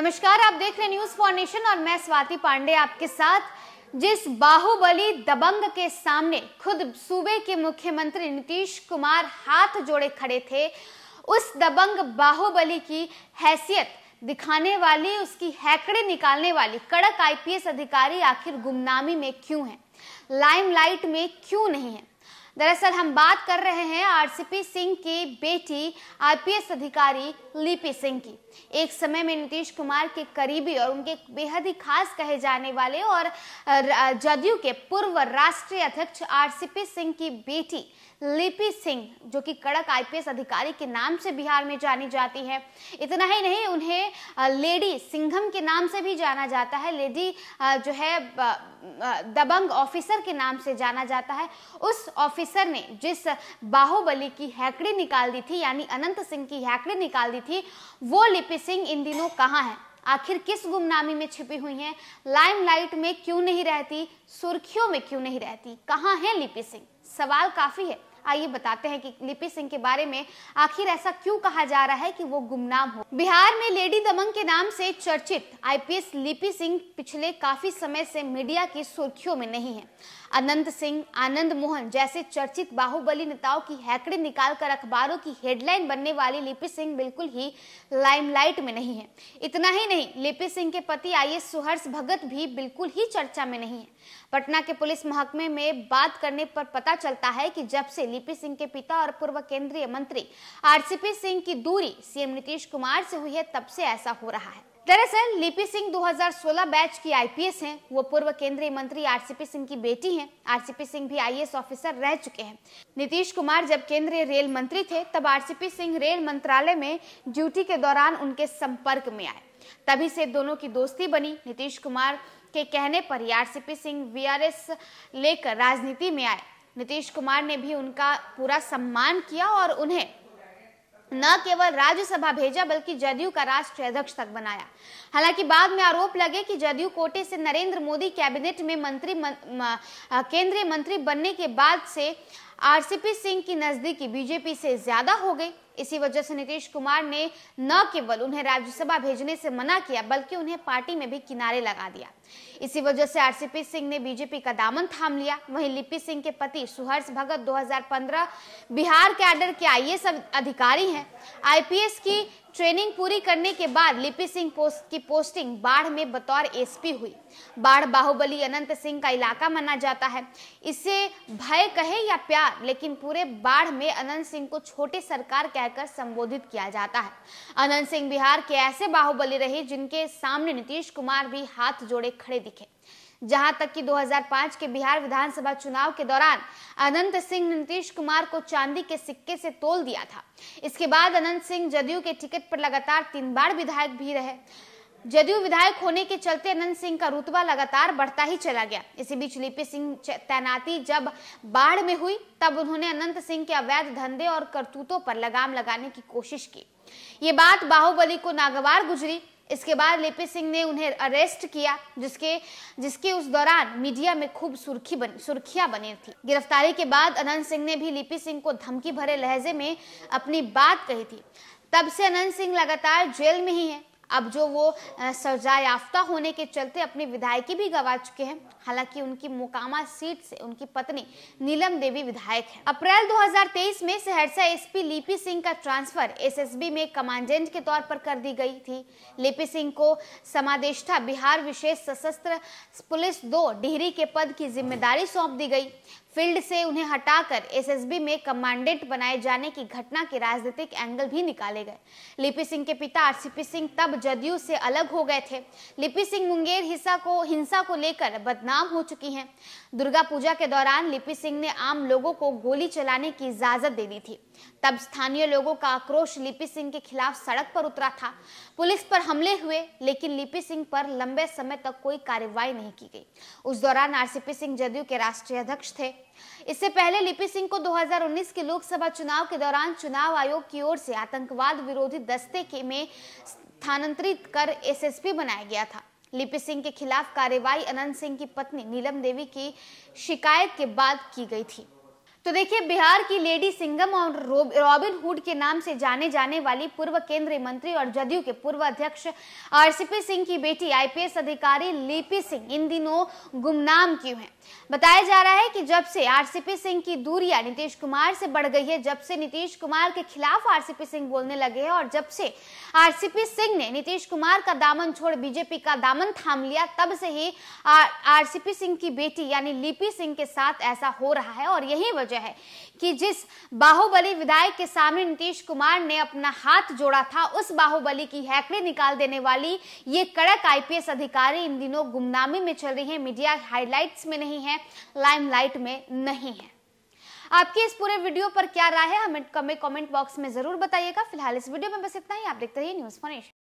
नमस्कार आप देख रहे हैं न्यूज फॉर नेशन और मैं स्वाति पांडे आपके साथ जिस बाहुबली दबंग के सामने खुद सूबे के मुख्यमंत्री नीतीश कुमार हाथ जोड़े खड़े थे उस दबंग बाहुबली की हैसियत दिखाने वाली उसकी हैकड़े निकालने वाली कड़क आईपीएस अधिकारी आखिर गुमनामी में क्यों है लाइमलाइट में क्यों नहीं है दरअसल हम बात कर रहे हैं आरसीपी सिंह की बेटी आईपीएस अधिकारी लिपि सिंह की एक समय में नीतीश कुमार के करीबी और उनके बेहद ही खास कहे जाने वाले और जदयू के पूर्व राष्ट्रीय अध्यक्ष आरसीपी सिंह की बेटी लिपि सिंह जो कि कड़क आईपीएस अधिकारी के नाम से बिहार में जानी जाती है इतना ही नहीं उन्हें लेडी सिंघम के नाम से भी जाना जाता है लेडी जो है दबंग ऑफिसर के नाम से जाना जाता है उस ऑफिस ऑफिसर ने जिस बाहुबली की हैकड़ी निकाल दी थी यानी अनंत सिंह की हैकड़ी निकाल दी थी वो लिपि सिंह इन दिनों कहाँ है आखिर किस गुमनामी में छिपी हुई है लाइमलाइट में क्यों नहीं रहती सुर्खियों में क्यों नहीं रहती कहाँ है लिपि सिंह सवाल काफ़ी है आइए बताते हैं कि लिपि सिंह के बारे में आखिर ऐसा क्यों कहा जा रहा है कि वो गुमनाम हो बिहार में लेडी दमंग के नाम से चर्चित आईपीएस लिपि सिंह पिछले काफी समय से मीडिया की सुर्खियों में नहीं है अनंत सिंह आनंद मोहन जैसे चर्चित बाहुबली नेताओं की हैकड़ी निकालकर अखबारों की हेडलाइन बनने वाली लिपि सिंह बिल्कुल ही लाइमलाइट में नहीं है इतना ही नहीं लिपि सिंह के पति आई सुहर्ष भगत भी बिल्कुल ही चर्चा में नहीं है पटना के पुलिस महकमे में बात करने पर पता चलता है कि जब से लिपि सिंह के पिता और पूर्व केंद्रीय मंत्री आरसीपी सिंह की दूरी सीएम नीतीश कुमार से हुई है तब से ऐसा हो रहा है दरअसल लिपि सिंह 2016 बैच की आईपीएस हैं वो पूर्व केंद्रीय मंत्री आरसीपी सिंह की बेटी हैं आरसीपी सिंह भी आईएएस ऑफिसर रह चुके हैं नीतीश कुमार जब केंद्रीय रेल मंत्री थे तब आरसीपी सिंह रेल मंत्रालय में ड्यूटी के दौरान उनके संपर्क में आए तभी से दोनों की दोस्ती बनी नीतीश कुमार के कहने पर ही आरसीपी सिंह वीआरएस लेकर राजनीति में आए नीतीश कुमार ने भी उनका पूरा सम्मान किया और उन्हें न केवल राज्यसभा भेजा बल्कि जदयू का राष्ट्रीय अध्यक्ष तक बनाया हालांकि बाद में आरोप लगे कि जदयू कोटे से नरेंद्र मोदी कैबिनेट में मंत्री मन, केंद्रीय मंत्री बनने के बाद से आरसीपी सिंह की नजदीकी बीजेपी से ज्यादा हो गई इसी वजह से नीतीश कुमार ने न केवल उन्हें राज्यसभा भेजने से मना किया बल्कि उन्हें पार्टी में भी किनारे लगा दिया इसी वजह से आरसीपी सिंह ने बीजेपी का दामन थाम लिया वहीं लिपि सिंह के पति सुहर्ष भगत 2015 बिहार कैडर के आईएएस अधिकारी हैं आईपीएस की ट्रेनिंग पूरी करने के बाद लिपि सिंह पोस्ट की पोस्टिंग बाढ़ में बतौर एसपी हुई बाढ़ बाहुबली अनंत सिंह का इलाका माना जाता है इसे भय कहे या प्यार लेकिन पूरे बाढ़ में अनंत सिंह को छोटी सरकार कहकर संबोधित किया जाता है अनंत सिंह बिहार के ऐसे बाहुबली रहे जिनके सामने नीतीश कुमार भी हाथ जोड़े खड़े दिखे जहां तक कि 2005 के बिहार विधानसभा चुनाव के दौरान अनंत सिंह नीतीश कुमार को चांदी के सिक्के से तोल दिया था इसके बाद अनंत सिंह जदयू के टिकट पर लगातार तीन बार विधायक भी रहे जदयू विधायक होने के चलते अनंत सिंह का रुतबा लगातार बढ़ता ही चला गया इसी बीच लिपि सिंह तैनाती जब बाढ़ में हुई तब उन्होंने अनंत सिंह के अवैध धंधे और करतूतों पर लगाम लगाने की कोशिश की ये बात बाहुबली को नागवार गुजरी इसके बाद लिपि सिंह ने उन्हें अरेस्ट किया जिसके जिसके उस दौरान मीडिया में खूब सुर्खी बनी सुर्खियां बनी थी गिरफ्तारी के बाद अनंत सिंह ने भी लिपि सिंह को धमकी भरे लहजे में अपनी बात कही थी तब से अनंत सिंह लगातार जेल में ही है अब जो वो सजा याफ्ता होने के चलते अपनी विधायकी भी गवा चुके हैं हालांकि उनकी मोकामा सीट से उनकी पत्नी नीलम देवी विधायक है अप्रैल 2023 में सहरसा एसपी लिपि सिंह का ट्रांसफर एसएसबी में कमांडेंट के तौर पर कर दी गई थी लिपि सिंह को समादेष्टा बिहार विशेष सशस्त्र पुलिस दो डिहरी के पद की जिम्मेदारी सौंप दी गई फील्ड से उन्हें हटाकर एसएसबी में कमांडेंट बनाए जाने की घटना के राजनीतिक एंगल भी निकाले गए लिपि सिंह के पिता आरसीपी सिंह तब जदयू से अलग हो गए थे लिपि सिंह मुंगेर हिंसा को हिंसा को लेकर बदनाम हो चुकी हैं दुर्गा पूजा के दौरान लिपि सिंह ने आम लोगों को गोली चलाने की इजाजत दे दी थी तब स्थानीय लोगों का आक्रोश लिपि सिंह के खिलाफ सड़क पर उतरा था पुलिस पर हमले हुए लेकिन लिपि सिंह पर लंबे समय तक कोई कार्रवाई नहीं की गई उस दौरान आरसीपी सिंह जदयू के राष्ट्रीय अध्यक्ष थे इससे पहले लिपि सिंह को 2019 के लोकसभा चुनाव के दौरान चुनाव आयोग की ओर से आतंकवाद विरोधी दस्ते के में स्थानांतरित कर एसएसपी बनाया गया था लिपि सिंह के खिलाफ कार्रवाई अनंत सिंह की पत्नी नीलम देवी की शिकायत के बाद की गई थी तो देखिए बिहार की लेडी सिंगम और रॉबिन हुड के नाम से जाने जाने वाली पूर्व केंद्रीय मंत्री और जदयू के पूर्व अध्यक्ष आरसीपी सिंह की बेटी आईपीएस अधिकारी लिपि सिंह इन दिनों गुमनाम क्यों है बताया जा रहा है कि जब से आरसीपी सिंह की दूरिया नीतीश कुमार से बढ़ गई है जब से नीतीश कुमार के खिलाफ आरसीपी सिंह बोलने लगे हैं और जब से आरसीपी सिंह ने नीतीश कुमार का दामन छोड़ बीजेपी का दामन थाम लिया तब से ही आरसीपी सिंह की बेटी यानी लिपि सिंह के साथ ऐसा हो रहा है और यही वजह गया है कि जिस बाहुबली विधायक के सामने नीतीश कुमार ने अपना हाथ जोड़ा था उस बाहुबली की हैकड़ी निकाल देने वाली ये कड़क आईपीएस अधिकारी इन दिनों गुमनामी में चल रही है मीडिया हाईलाइट्स में नहीं है लाइमलाइट में नहीं है आपकी इस पूरे वीडियो पर क्या राय है हमें कमेंट बॉक्स में जरूर बताइएगा फिलहाल इस वीडियो में बस इतना ही आप देखते रहिए न्यूज फॉर